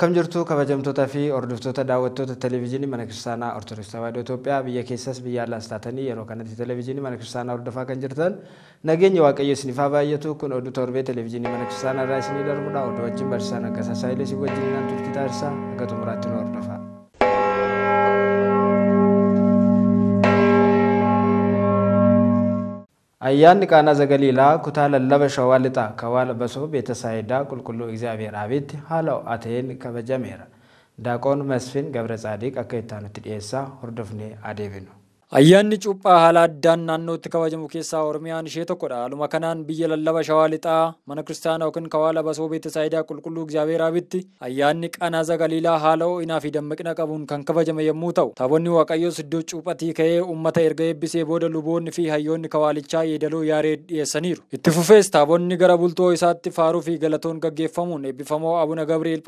Akkam jirtu kabajamtootaa fi hordoftoota daawwattoota televezyiinii mana kiristaanaa Ortodoksii Tawaahidoo Itoophiyaa biyya keessas biyya alaas taatanii yeroo kanatti televezyiinii mana kiristaanaa hordofaa kan jirtan nageenya waaqayyo isinifaa haa baay'atu kun oduu torbee televezyiinii mana kiristaanaa irraa isinii darbudha odoo wajjin barsiisaan Aggasa Saayilee si wajjin naan turtii taasisaa akka xumuraatti nu hordofaa. አያን ቃና ዘገሊላ ኩታ ለለበ ሸዋ ልጣ ከዋ ቤተሳይዳ ቁልቁሉ እግዚአብሔር አቤት ሃለው አቴን ከበጀሜራ ዳቆን መስፍን ገብረ ጻዲቅ አከይታኑት ዲኤሳ ሁርዶፍኔ አዴብኑ Ayyaanni cuuphaa haala addaan naannootti kabajamu keessaa Oromiyaan ishee tokkodha. Haaluma kanaan biyya lallaba Shawaa Lixaa mana kiristaanaa yookiin kawaala basoo beetasaayidaa qulqulluu Egzaabeer ayyaanni qanaaza Galiilaa haala ho'inaa fi dammaqina qabuun kan kabajame yommuu ta'u, taabonni Waaqayyoos iddoo cuuphatii ka'ee uummata erga eebbisee booda luboonni fi hayyoonni kawaalichaa yeedaloo yaaree dhiyeessaniiru. Itti fufees taabonni gara bultoo isaatti faaruu fi galatoon gaggeeffamuun eebbifamoo Abuna Gabrieel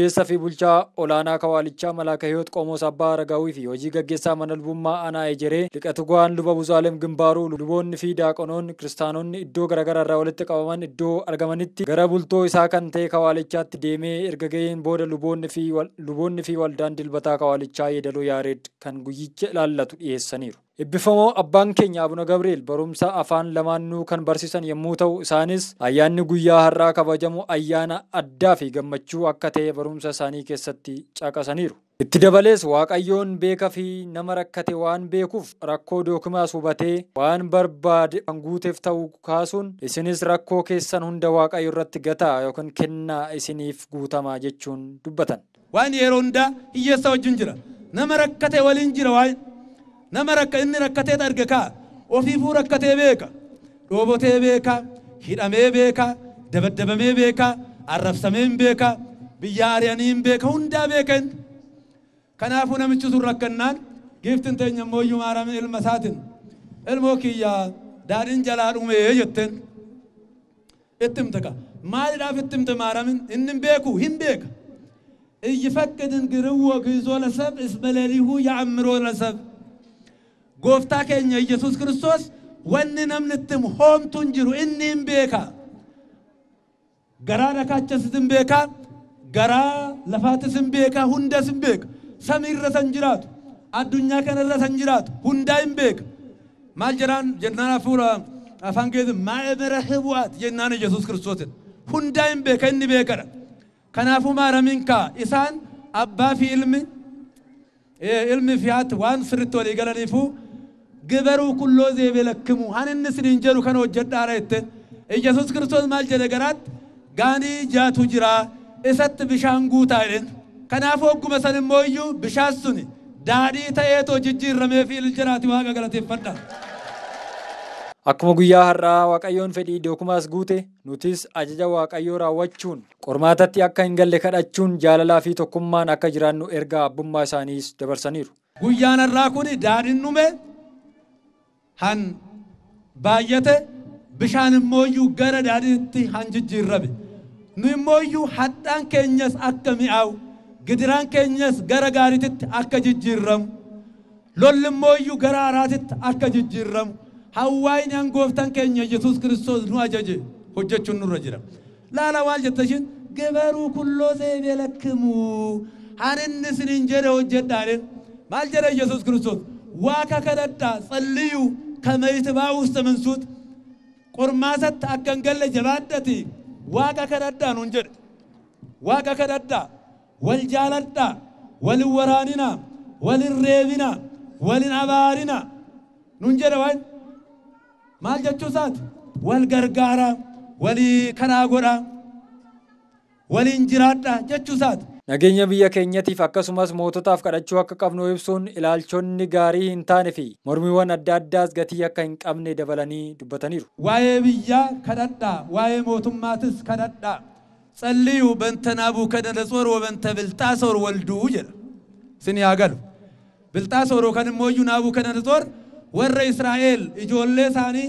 biyya fi bulchaa olaanaa kawaalichaa Aragaawii fi hojii gaggeessaa mana lubummaa Anaa Ejeree liqatu go'aan luba Buzaalem Gimbaaruu luboonni fi daaqanoon kiristaanonni iddoo garagara irraa walitti qabaman iddoo argamanitti gara bultoo isaa kan ta'e Kawaalichaatti deemee erga booda luboonni fi waldaan dilbataa Kawaalichaa yedalu Yaareed kan guyyicha ilaallatu dhiyeessaniiru. Ibbifamoo abbaan keenya Abuna Gabri'eel barumsa afaan lamaanuu kan barsiisan yommuu ta'u isaanis ayyaanni guyyaa har'aa kabajamu ayyaana addaa fi gammachuu akka ta'e barumsa isaanii keessatti caqasaniiru. Itti dabalees Waaqayyoon beekaa fi nama rakkate waan beekuuf rakkoo dookimaas hubatee waan barbaade kan guuteef ta'u kaasuun isinis rakkoo keessan hunda Waaqayyo irratti gataa yookaan kennaa isiniif guutamaa jechuun dubbatan. Waan yeroo hundaa hiyyeessa wajjin jira. Nama rakkate waliin jira waa'ee. Nama inni rakkatee arge kaa ofiifuu rakkatee beeka. Dhoobotee beeka. Hidhamee beeka. Dabaddabamee beeka. Arrabsamee hin beeka. Biyya ari'anii beeka. Hundaa Kanaafuu namichi sun rakkannaan giiftiin teenya immoo iyyuu maarame ilma isaatiin ilmoo kiyyaa daadhiin jalaa dhumee jetteen itti himte ka maaliidhaaf itti himte maaramin inni hin beeku hin beeka. Iyyifakkidin giriwwa kiisoo lasab isbalaliihuu ya'ammiroo lasab gooftaa keenya Yesuus kiristoos wanni namni itti hoomtu hin jiru inni hin beeka. Garaa dhakaachas hin beeka garaa lafaatis hin beeka hundas hin beeka. samii irra san jiraatu addunyaa kana irra san jiraatu hundaa hin beeka maal jedhaan jennaan hafuura afaan keessa maa'emira hebu'aat jennaan yesuus kiristoosin hundaa hin beeka inni beekadha kanaafuu maaramiin kaa isaan abbaa fi ilmi ilmi fi haati waan sirritti walii galaniifuu gibaruu kulloo zeebee lakkimu han inni siniin jedhu kan hojjedhaara itti yesuus kiristoos maal jedhe garaatti gaanii jaatu jiraa isatti bishaan guutaa jedhen Kanaafuu hogguma san immoo iyyuu bishaan suni ta'ee too jijjiirramee fi iljiraati waaqa galateeffadha. Akkuma guyyaa har'aa Waaqayyoon fedhii dookumaas guute nutis ajaja Waaqayyoo raawwachuun qormaatatti akka hin galle kadhachuun jaalalaa fi tokkummaan akka jiraannu erga abbummaa isaaniis dabarsaniiru. Guyyaan har'aa kun daadhiin nume han baay'ate bishaan immoo iyyuu gara daaditti han jijjiirrame nu immoo iyyuu hadhaan keenyas akka mi'aawu gidiraan keenyas gara gaariititti akka jijjiirramu lollumooyyuu gara araatitti akka jijjiirramu hawaayin aangooftaan keenya yesuus kiristoos nu ajaje hojjechuun nurra jira laala waan jettashin gabaruu kulloo seebee lakkamuu haninni sinin jedhe hojjedhaanin maal jedhe yesuus kiristoos waaqa kadhadhaa tsalliyyuu kama itibaa usta minsuut qormaasatti akka hin galle jabaadhati waaqa kadhadhaa nun jedhe waaqa kadhadhaa wal jaaladhaa walin waraaninaa walin reebinaa waliin abaarinaa nun jedha waan maal jechuu isaati wal gargaaraa walii kadhaa godhaa waliin jiraadhaa jechuu isaati. Nageenya biyya keenyatiif akkasumas moototaaf kadhachuu akka qabnu ibsuun ilaalchonni gaarii hin taane fi mormiiwwan adda addaas gatii akka hin qabne dabalanii dubbataniiru. Waa'ee biyyaa kadhadhaa waa'ee mootummaatis kadhadhaa. صليو بنت نابو كدن لصور وبنت بلتاسور ولدو جل سني اغل بلتاسور وكن موجو نابو كدن لصور ور اسرائيل اجول ثاني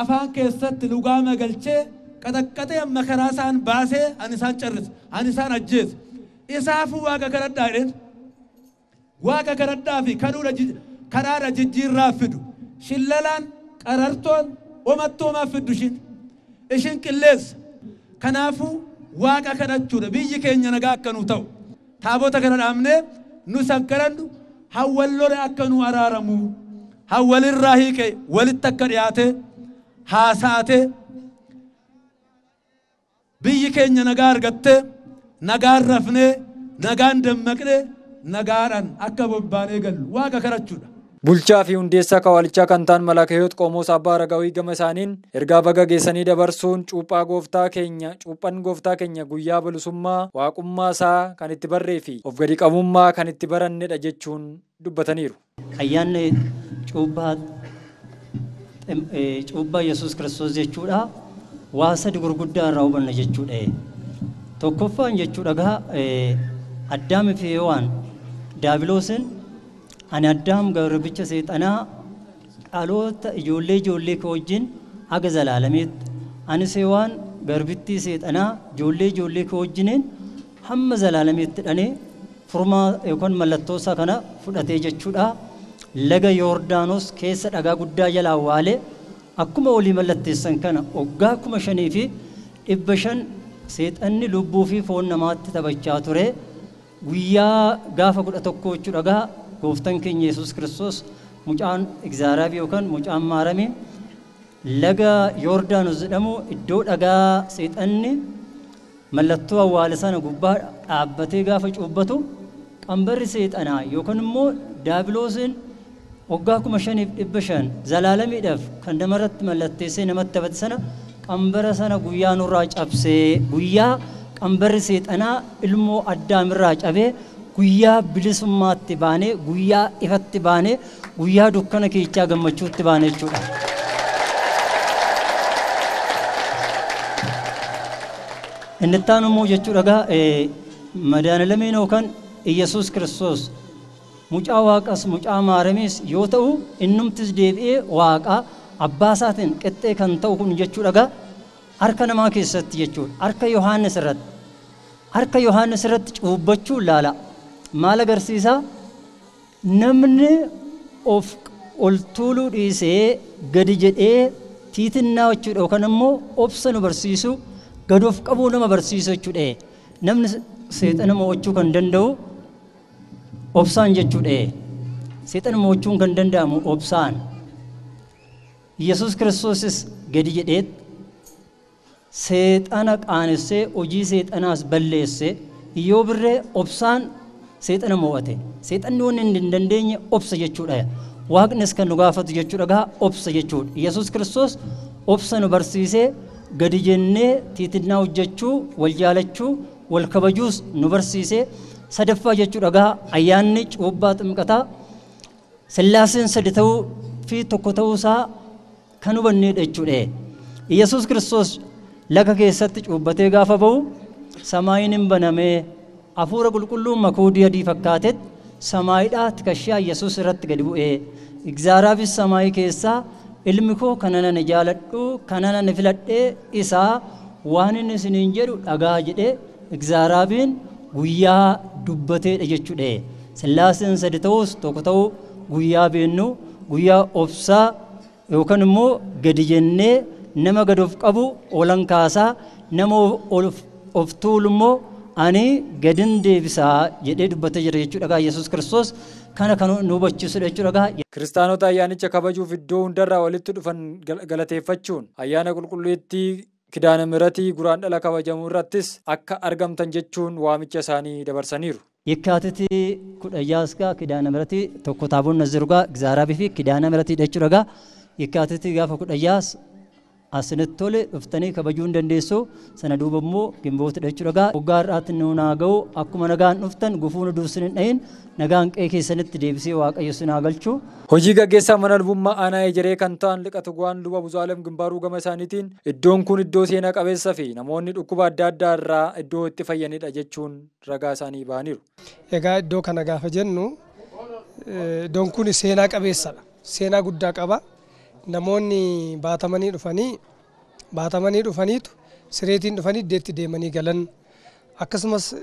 افان كست لغا ما گلچه قد قد مخراسان باسي انسان چرس انسان اجز اسافو واگا كردا دين واگا كردا في كدو رج كرار جج رافدو شللان قررتون ومتو ما فدوشين اشن كنافو waaqa kadhachuudha biyyi keenya nagaa akka nu ta'u taabota kana dhaabnee nu san kadhannu hawwalloon akka nu araaramu hawwalirraa hiike walitti akka dhiyaatee haasaatee biyyi keenya nagaa argattee nagaan rafnee nagaan dammaqnee nagaadhaan akka bobbaanee gallu waaqa kadhachuudha. Bulchaa fi hundeessaa kawalichaa kan ta'an Malakaayot Qomoos Abbaa Ragawii gama isaaniin ergaa baga geessanii dabarsuun cuuphaa gooftaa keenya cuuphan gooftaa keenya guyyaa bilisummaa waaqummaa isaa kan itti barree fi of gadi qabummaa kan itti barannedha jechuun dubbataniiru. Ayyaanni cuubbaa e, Yesuus kiristoos waa sadi gurguddaa irraa hubanna jechuudha. Tokkoffaan jechuudha gaa e, addaami fi waan daabilooseen አናዳም ገረብቸ ሴጠና ቃሎተ እጆሌ ጆሌ ከወጅን ሀገ ዘላለሜት አንሴዋን ገርብቲ ሴጠና ጆሌ ጆሌ ከወጅንን ሀመ ዘላለሜት ደኔ ፉርማ ዮኮን መለቶሳ ከነ ፍደቴ ጀቹዳ ለገ ዮርዳኖስ ኬሰ ደጋ ጉዳ ጀላ ዋሌ akkuma walii mallatteessan kana waggaa kuma shanii fi dhibba shan seexanni lubbuu fi foon namaatti taphachaa ture guyyaa gaafa kudha tokko jechuudha gaa gooftaan keenya yesus kiristoos mucaan egzaaraaf yookaan mucaan maarame laga yoordaanos jedhamu iddoo dhagaa seexanni mallattoo awwaala sana gubbaa dhaabbatee gaafa cuubbatu qambarri seexanaa yookaan immoo daabiloosiin waggaa kuma shaniif dhibba shan zalaalamiidhaaf kan namarratti mallatteessee namatti taphate sana qambara sana guyyaa nurraa cabsee guyyaa qambarri seexanaa ilmoo addaamirraa cabee guyyaa bilisummaatti baanee guyyaa ifatti baanee guyyaa dukkana keechaa gammachuutti baanee jechuudha. Inni ittaan immoo jechuudha gaa madaanalameen yookaan Iyyasuus Kiristoos mucaa waaqas mucaa maaramees yoo ta'u innumtis deebi'ee waaqaa abbaa isaatiin qixxee kan ta'u kun jechuudha gaa harka namaa keessatti jechuudha harka Yohaannis irratti harka Yohaannis irratti cuubbachuun laala. maal agarsiisa namni of oltuuluu dhiisee gadi jedhee tiitinnaa jechuudha yookaan immoo obsa nu barsiisu gadi of qabuu nama barsiisu jechuudha namni seexana mo'achuu kan danda'u obsaan jechuudha seexana mo'achuun kan danda'amu obsaan yesus kiristoosis gadi jedheet seexana qaanessee hojii seexanaas balleesse yoo birree obsaan seexana mo'ate seexannoon hin dandeenye obsa jechuudha waaqnis kan nu gaafatu jechuudha gaa obsa jechuudha yesus kiristoos obsa nu barsiisee gadi jennee tiitinnaa hojjechuu wal jaalachuu wal kabajuus nu barsiisee sadaffaa jechuudha gaa ayyaanni cuubbaa ximqataa sillaaseen sadi ta'uu fi tokko ta'uusaa kan hubanneedha jechuudha yesus kiristoos laga keessatti cuubbatee gaafa ba'u samaayin hin banamee hafuura qulqulluun makoodii adii fakkaatetti samaayidhaa tikashyaa yesus irratti gadi bu'ee igzaaraafis samaayii keessaa ilmi koo kanana ni jaaladhu kanana ni filadhee isaa waan inni isiniin jedhu dhagaa jedhee igzaaraabiin guyyaa dubbateedha jechuudha sillaaseen sadi ta'us tokko ta'uu guyyaa beennu guyyaa obsaa yookaan immoo gadi jennee nama gad of qabu olan kaasaa nama of tuulu ani gadin deebisaa jedhee dubbatee jira jechuudha gaa Yesuus kiristoos kana kan nu hubachiisu jechuudha gaa. Kiristaanota ayyaanicha kabajuuf iddoo hundarraa walitti dhufan galateeffachuun ayyaana qulqulleettii kidaana miratii guraan dhala kabajamuu irrattis akka argamtan jechuun waamicha isaanii dabarsaniiru. Yekkaatitti kudhayyaaska kidaana miratii tokko taaboon gaa gizaaraabii fi kidaana miratii jechuudha gaa gaafa kudhayyaas asinitti tole dhuftanii kabajuun dandeessoo sana duuba immoo gimboota hidhachuu dhagaa waggaa har'aatti nu naa ga'u akkuma nagaan dhuftan gufuu nu dursin hin dhahin nagaan qe'ee keessanitti deebisee waaqayyo sinaa galchu. Hojii gaggeessaa mana albummaa aanaa ejeree kan ta'an liqatu bu'aan luba Buzaalem Gimbaaruu gama isaaniitiin iddoon kun iddoo seenaa qabeessa fi namoonni dhukkuba adda addaa irraa iddoo itti fayyanidha jechuun ragaa isaanii bahaniiru. Egaa iddoo kana gaafa jennu eh, iddoon kun qabeessadha seenaa guddaa qaba. namoonni baatamanii dhufanii baatamanii dhufaniitu sireetiin dhufanii deetti deemanii galan akkasumas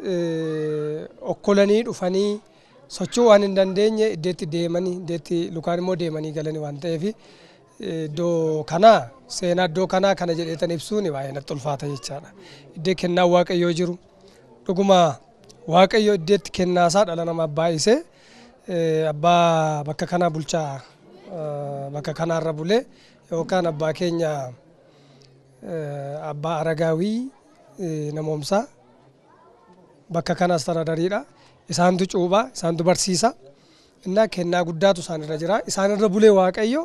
okkolanii dhufanii sochoo waan hin dandeenye iddeetti deemanii iddeetti lukaan immoo deemanii galanii waan ta'eef iddoo kanaa seenaa iddoo kanaa kana jedhee tan ibsuun baay'ee natti ulfaata jechaadha. Iddee kennaa waaqayyoo jiru dhuguma waaqayyo iddeetti kennaasaa dhala namaa baay'isee abbaa bakka kanaa bulchaa bakka kanarra bulee yookaan abbaa keenya eh, abbaa Aragaawii eh, Namoomsaa bakka kana astaraadariidha. Isaantu cuuphaa, isaantu barsiisa. Innaa kennaa guddaatu isaanirra jira. Isaanirra bulee Waaqayyo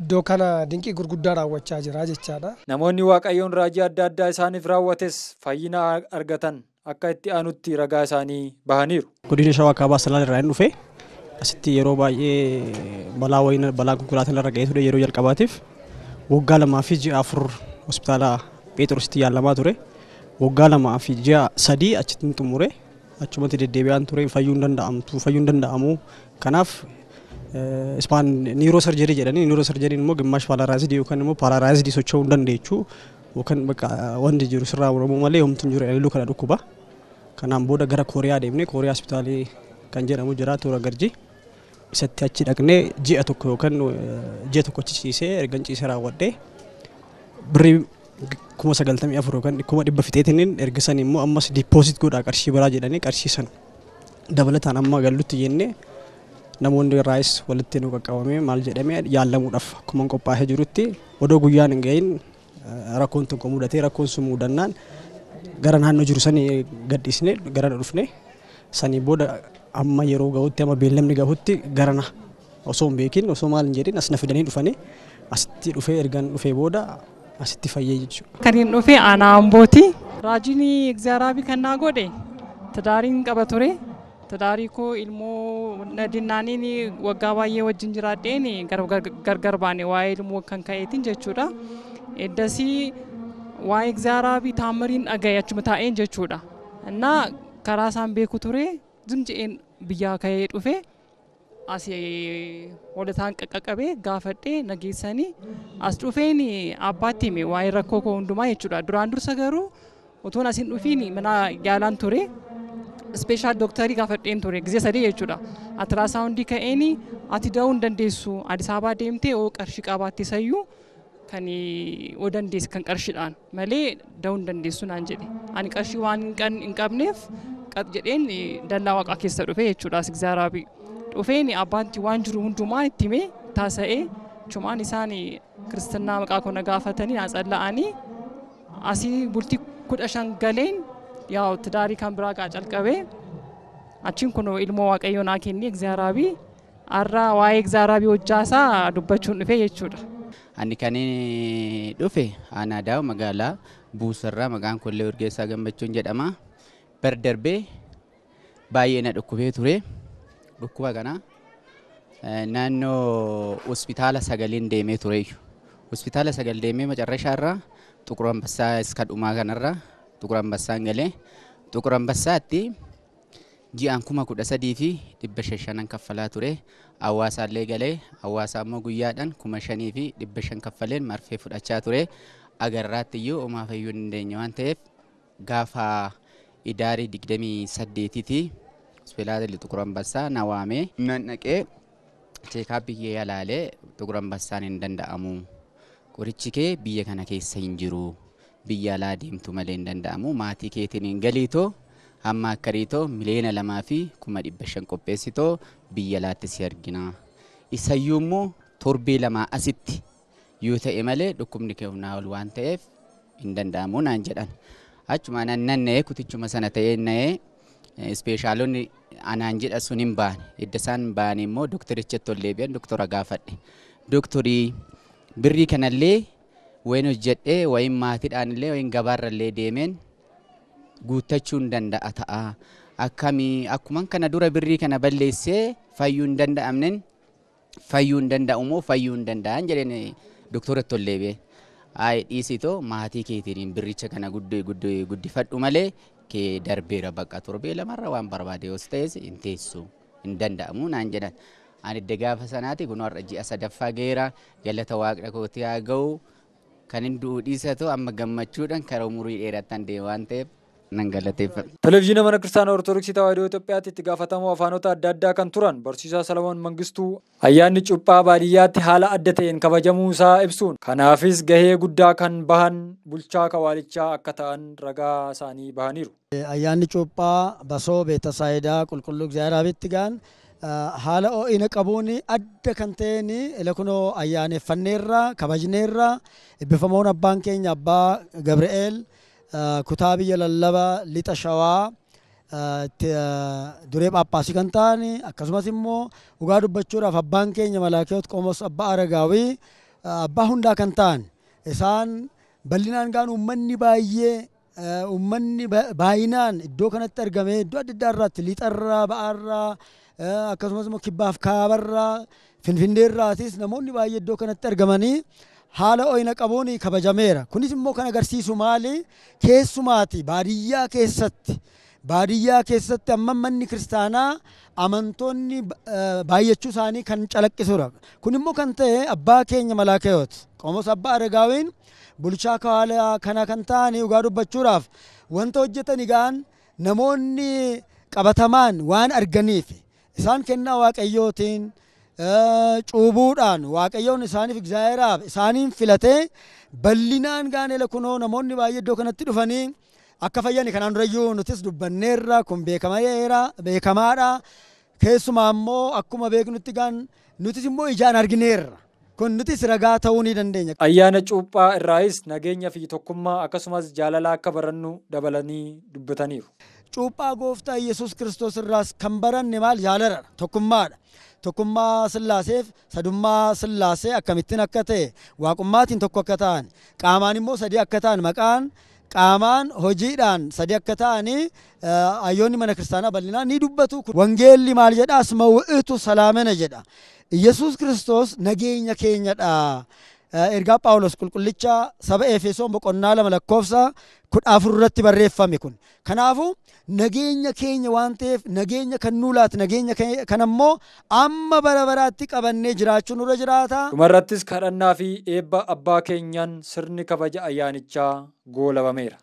iddoo kana dinqii gurguddaa raawwachaa jira jechaadha. Namoonni Waaqayyoon raajii adda addaa isaaniif raawwates fayyina argatan akka itti aanutti ragaa isaanii bahaniiru. Godina Shawaa Salaan irraa hin asitti yeroo baay'ee balaa wayii balaa konkolaataa irra ga'ee ture yeroo jalqabaatiif waggaa lamaa fi ji'a afur hospitaala Phexrositti yaalamaa ture. Waggaa lamaa fi ji'a sadii achitti hin xumure achumatti deddeebi'aan ture fayyuu hin danda'amtu fayyuu hin danda'amu kanaaf ispaan niiroo sarjerii jedhanii niiroo sarjeriin immoo gimmaash paaraaraayizidii yookaan immoo paaraaraayizidii socho'uu hin dandeechu yookaan bakka wanti jiru sirraa muramuu malee hin jiru ilaaluu kana dhukkuba. Kanaan booda gara Kooriyaa deemne Kooriyaa hospitaalii kan jedhamu jiraatu garjii. isatti achi dhaqnee ji'a tokko yookaan ji'a tokko achi ciisee ergan ciisee raawwadhee birrii kuma sagaltamii afur yookaan kuma dhibba fixeetiniin erga sanii immoo ammas diipoosit godhaa qarshii biraa jedhanii qarshii san dabalataan amma gallutti jennee namoonni irraayis walitti nu qaqqabame maal jedhamee yaallamuudhaaf akkuma qophaa'ee jirutti odoo guyyaan hin ga'iin rakkoon tokko mudatee rakkoon sun mudannaan gara naannoo jiru sanii gadhiisnee gara dhufnee sanii booda amma yeroo gahutti amma beellamni gahutti garana osoo hin beekin osoo maal hin jedhin as na fidanii dhufanii asitti dhufee ergaan dhufee booda asitti fayyee jechuudha. Kan hin dhufee aanaa ambooti. Raajiin egzaaraabii kan naa godhe tadaariin qaba ture. Tadaarii koo ilmoo dinnaaniin waggaa baay'ee wajjin jiraadheen gargar baane waa'ee ilmoo kan ka'eetiin jechuudha. Eddasii waa'ee egzaaraabii taamariin dhaga'e achuma taa'een jechuudha. karaa isaan beeku ture ዝም jedheen biyyaa ka'ee dhufe as walataan qaqqaqabee gaafadhee nageessanii as dhufeen abbaatti hime waa'ee rakkoo koo hundumaa jechuudha. Duraan dursa garuu utuun asin dhufiin mana yaalaan ture ispeeshaal dooktarii gaafadheen ture ጊዜ sadii jechuudha. Atiraasaa hundi ka'een ati da'uu hin dandeessu Addis Ababaa deemtee oo qarshii qabaatti sayyuu kani dis kan karshi dan oo dandeesse kan qarshiidhaan malee da'uun dandeessu naan jedhe ani qarshii waan hin qabneef jedheen dallaa waaqaa keessa dhufe jechuudha sigzaaraabii dhufeen abbaanti waan jiru hundumaa itti himee taasa'ee chumaan isaan kiristinnaa maqaa kona gaafatanii naacalla'anii asii bultii kudha shan galeen yaa tidaarii kan biraa gaa calqabee achiin kun ilmoo waaqayyoo naa kennee egzaaraabii har'a waa'ee egzaaraabii hojjaasaa dubbachuun dhufe jechuudha. Ani kan inni dhufe aanaa daawu magaalaa buusarraa maqaan kollee Urgeessaa Gammachuun jedhama. Bar darbee baay'ee na dhukkubee ture. Dhukkuba kana naannoo hospitaala sagaleen deemee ture. Hospitaala sagal deemee macarrashaarraa Tuqur Ambassaa iska dhumaa kanarra Tuqur Ambassaan galee Tuqur Ambassaatti Ji'an kuma kudha sadii fi dibba shan shanan kaffalaa ture. Hawaasallee galee hawaasa immoo guyyaadhaan kuma shanii fi dibba shan kaffaleen marfee fudhachaa ture. Agarraatti iyyuu omaafayyuu hin dandeenye waan ta'eef gaafa idaarii digdamii saddeetiiti hospitaalli Xiquur Ambassaa na waamee nan dhaqee cheekaap biyyee alaalee Xiquur Ambassaan danda'amu. Qorichi kee biyya kana keessa hin jiru. Biyya alaa deemtu malee hin danda'amu. Maatii keetiin hin galiitoo amma akka dhiitoo miliyoona lamaa fi kuma dhibba shan qopheessitoo biyya laatti si argina. Isayyuu immoo torbii lamaa asitti yoo ta'e malee dhukkubni kee humnaa ol waan ta'eef hin danda'amu naan jedhan. Achuma nan nanna'ee kutichuma sana ta'ee na'ee ispeeshaalonni anaan jedha sun hin baane. Edda isaan baane immoo doktaricha tollee bi'an doktora gaafadhe. Doktorii birrii kanallee wayin hojjedhee wayin maatiidhaan illee wayin gabaarrallee deemeen guuttachuun danda'a ta'a. Akkamii akkuma kana dura birrii kana balleessee fayyuu hin danda'amnen fayyuu hin danda'u moo fayyuu hin danda'an jedheen doktora Tolleebee. Ayi dhiisitoo maatii keetiin birricha kana guddifadhu malee kee darbeera bakka torbee lamarra waan barbaade yoo ta'es hin teessu hin danda'amu naan jedhan. Ani edda gaafa sanaati kun warra ji'a sadaffaa geera galata waaqna kootii haa ga'u kan hin du'u dhiisatu amma gammachuudhaan karaa umurii dheerattan deemaa waan ta'eef nan mana Kiristaana Ortodoksii Tawaahidoo Itoophiyaatti itti gaafatamoo afaanota adda addaa kan turan barsiisaa Salamoon Mangistuu ayyaanni Cuuphaa baadiyyaatti haala adda ta'een kabajamuu isaa ibsuun kanaafis gahee guddaa kan bahan bulchaa Kawaalichaa akka ta'an ragaa isaanii bahaniiru. Ayyaanni Cuuphaa basoo beetasaayida qulqulluu Egzaayiraabitti haala oo'ina qabuun adda kan ta'een kunoo ayyaaneffanneerra kabajneerra ibbifamoon abbaan keenya abbaa Gabri'eel. kutaa biyya lallabaa lixa shawaa duree phaaphaasii kan ta'ani akkasumas immoo dhugaa dubbachuudhaaf abbaan keenya malaakeewot qoomos abbaa aragaawii abbaa hundaa kan ta'an isaan bal'inaan gaan uummanni baay'ee baay'inaan iddoo kanatti argame iddoo adda addaa irraatti lixarraa ba'arraa akkasumas immoo kibbaaf kaabarraa finfinneerraatis namoonni baay'ee iddoo kanatti argamanii haala ooyina qabuun kabajameera. Kunis immoo kan agarsiisu maali keessumaati baadiyyaa keessatti baadiyyaa keessatti amma manni kiristaanaa amantoonni eh, baay'achuu isaanii kan calaqqisudha. Kun immoo kan ta'e abbaa keenya Malaakayooti. qomos abbaa aragaawiin bulchaa kawaalaa kan ta'an dhugaa dubbachuudhaaf wanta hojjetan egaan namoonni qabatamaan waan arganiif isaan kennaa waaqayyootiin cuubuudhaan waaqayyoon isaaniif egzaayeraaf isaaniin filatee bal'inaan gaanela kunoo namoonni baay'ee iddoo kanatti dhufanii akka fayyani kanaan durayyuu nutis dubbanneerra kun beekamaadha keessumaa immoo akkuma beeknutti gaan nutis immoo ijaan argineerra kun nutis ragaa ta'uu ni dandeenya. Ayyaana cuuphaa irraayis nageenya fi tokkummaa akkasumas jaalala akka barannu dabalanii dubbataniiru. cuuphaa gooftaa yesus kiristoos irraas kan baranne maal jaaladha tokkummaadha. tokkummaa sillaaseef sadummaa sillaasee akkamittiin akka ta'e waaqummaatiin tokko akka ta'an qaamaan immoo sadi akka ta'an maqaan qaamaan hojiidhaan sadi akka ta'anii ayyoonni mana kiristaanaa bal'inaan ni dubbatu. Wangeelli maal jedha asma wa'itu salaamana jedha. Iyyasuus kiristoos nageenya keenyadha. Eh, ergaa Phaawulos qulqullicha saba Efesoon boqonnaa lama lakkoofsa kudha afurratti barreeffame kun. Kanaafuu nageenya keenya waan ta'eef nageenya kan nuu laata nageenya kan ammoo amma bara baraatti qabannee jiraachuu nurra jiraata. Dhumarrattis kadhannaa fi eebba abbaa keenyaan sirni kabaja ayyaanichaa goolabameera.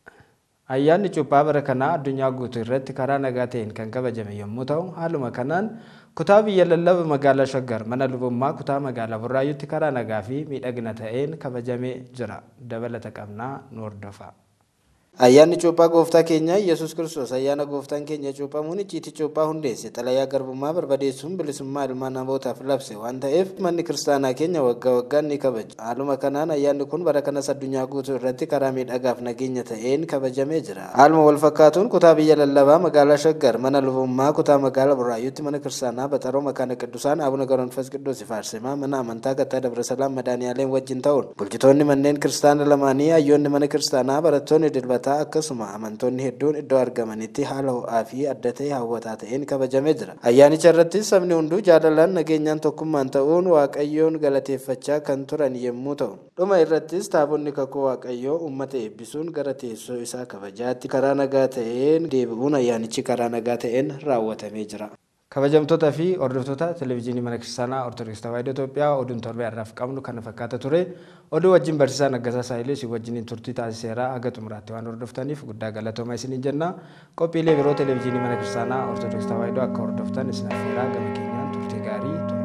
Ayyaanni cuuphaa bara kanaa addunyaa guutuu irratti karaa nagaa ta'een kan kabajame yommuu ta'u haaluma kanaan kutaa biyya lallaba magaalaa shaggar mana lubummaa kutaa magaalaa burraayutti karaa nagaa fi miidhagina ta'een kabajamee jira dabalata qabnaa nu hordofaa Ayyaanni cuuphaa gooftaa keenya Yesuus Kiristoos ayyaana gooftaan keenya cuuphamuun icciitii cuuphaa hundeesse xalayaa garbummaa barbadeessuun bilisummaa ilmaa namootaaf labse waan ta'eef manni kiristaanaa keenya waggaa waggaan ni kabaja. Haaluma kanaan ayyaanni kun bara kanas addunyaa guutuu irratti karaa miidhagaaf nageenya ta'een kabajamee jira. Haaluma walfakkaatuun; kutaa biyya lallabaa magaalaa Shaggar mana lubummaa kutaa magaalaa Boraayyuutti mana kiristaanaa Baxaroo makaana Qidusaan Abuna Garoonfas Qiddus mana amantaa Gattaa Dabresalaan Madaaniyaaleen wajjin ta'uun bulchitoonni manneen kiristaanaa lamaanii hayyoonni mana kiristaanaa barattoonni akkasuma amantoonni hedduun iddoo argamanitti haala ho'aa fi adda ta'e hawwataa ta'een kabajamee jira. Ayyaanicha irrattis sabni hunduu jaalalaan nageenyaan tokkummaan ta'uun waaqayyoon galateeffachaa kan turan yommuu ta'u dhuma irrattis taabonni kakuu waaqayyoo uummata eebbisuun gara teessoo isaa kabajaatti karaa nagaa ta'een deebi'uun ayyaanichi karaa nagaa ta'een raawwatamee jira. kabajamtootaa fi hordoftoota televezyiinii mana kiristaanaa Ortodoksii Tawaahidoo Itoophiyaa oduun torbee har'aaf qabnu kana fakkaata ture. Oduu wajjin barsiisaan Aggasaa Saayilee wajjinin turtii taasiseeraa Haga xumuraatti waan hordoftaniif guddaa galatooma isiniin jenna. Qophiilee biroo televezyiinii mana kiristaanaa Ortodoksii Tawaahidoo akka hordoftan isinaaf heeraa turtii gaarii